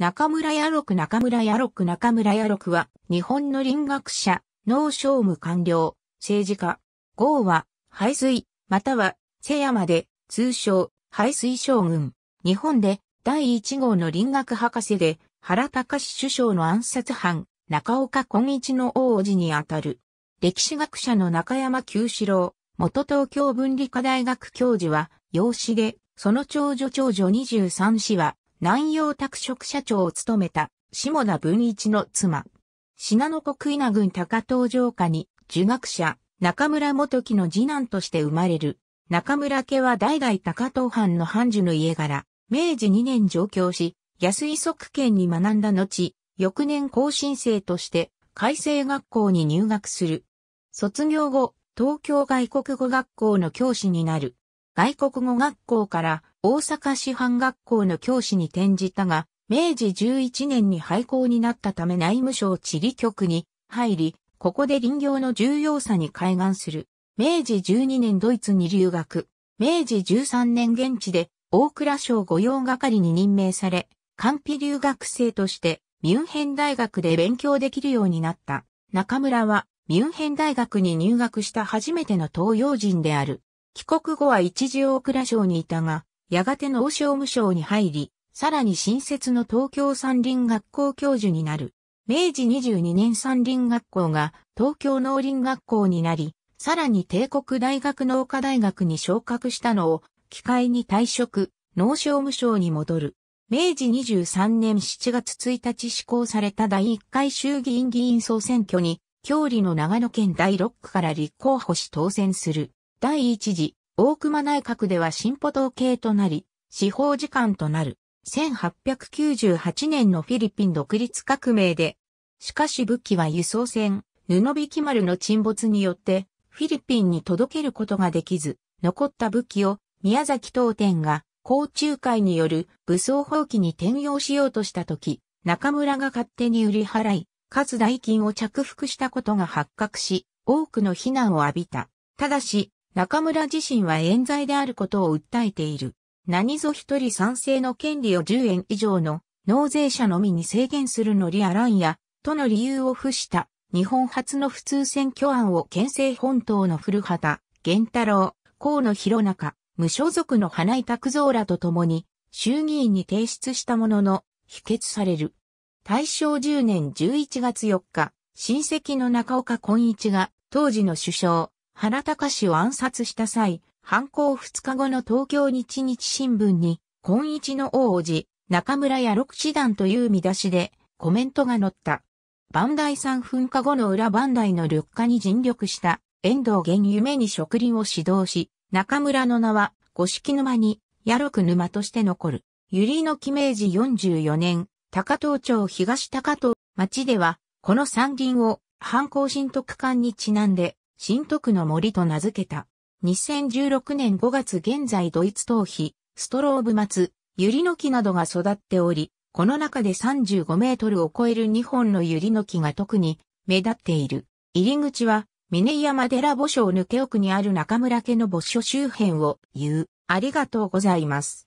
中村野六中村野六中村野六は、日本の林学者、農商務官僚、政治家。豪は、排水、または、瀬山で、通称、排水将軍。日本で、第1号の林学博士で、原隆首相の暗殺犯、中岡根一の王子にあたる。歴史学者の中山九四郎、元東京文理科大学教授は、養子で、その長女長女23子は、南洋拓殖社長を務めた、下田文一の妻。信濃国稲郡高東城下に、儒学者、中村元樹の次男として生まれる。中村家は代々高東藩の藩主の家柄、明治2年上京し、安井側県に学んだ後、翌年更新生として、改正学校に入学する。卒業後、東京外国語学校の教師になる。外国語学校から大阪師範学校の教師に転じたが、明治11年に廃校になったため内務省地理局に入り、ここで林業の重要さに開眼する。明治12年ドイツに留学。明治13年現地で大蔵省御用係に任命され、完備留学生としてミュンヘン大学で勉強できるようになった。中村はミュンヘン大学に入学した初めての東洋人である。帰国後は一時大蔵省にいたが、やがて農商務省に入り、さらに新設の東京山林学校教授になる。明治22年山林学校が東京農林学校になり、さらに帝国大学農科大学に昇格したのを、機会に退職、農商務省に戻る。明治23年7月1日施行された第1回衆議院議員総選挙に、郷里の長野県第6区から立候補し当選する。第一次、大熊内閣では進歩統計となり、司法時間となる。1898年のフィリピン独立革命で、しかし武器は輸送船、布引丸の沈没によって、フィリピンに届けることができず、残った武器を宮崎東天が、甲中会による武装放棄に転用しようとしたとき、中村が勝手に売り払い、かつ代金を着服したことが発覚し、多くの非難を浴びた。ただし、中村自身は冤罪であることを訴えている。何ぞ一人賛成の権利を10円以上の納税者のみに制限するのりあらんや、との理由を付した日本初の普通選挙案を県政本党の古畑、源太郎、河野博中、無所属の花井拓造らと共に衆議院に提出したものの、否決される。大正10年11月4日、親戚の中岡根一が当時の首相、原隆を暗殺した際、犯行2日後の東京日日新聞に、今一の王子中村や六師段という見出しで、コメントが載った。万代ん噴火後の裏万代の緑化に尽力した、遠藤源夢に植林を指導し、中村の名は、五色沼に、野六沼として残る。百合の記名時44年、高東町東高東町では、この山林を、犯行新特館にちなんで、新徳の森と名付けた。2016年5月現在ドイツ頭皮、ストローブ松、ユリの木などが育っており、この中で35メートルを超える2本のユリの木が特に目立っている。入り口は、峰山寺墓所を抜け奥にある中村家の墓所周辺を言う。ありがとうございます。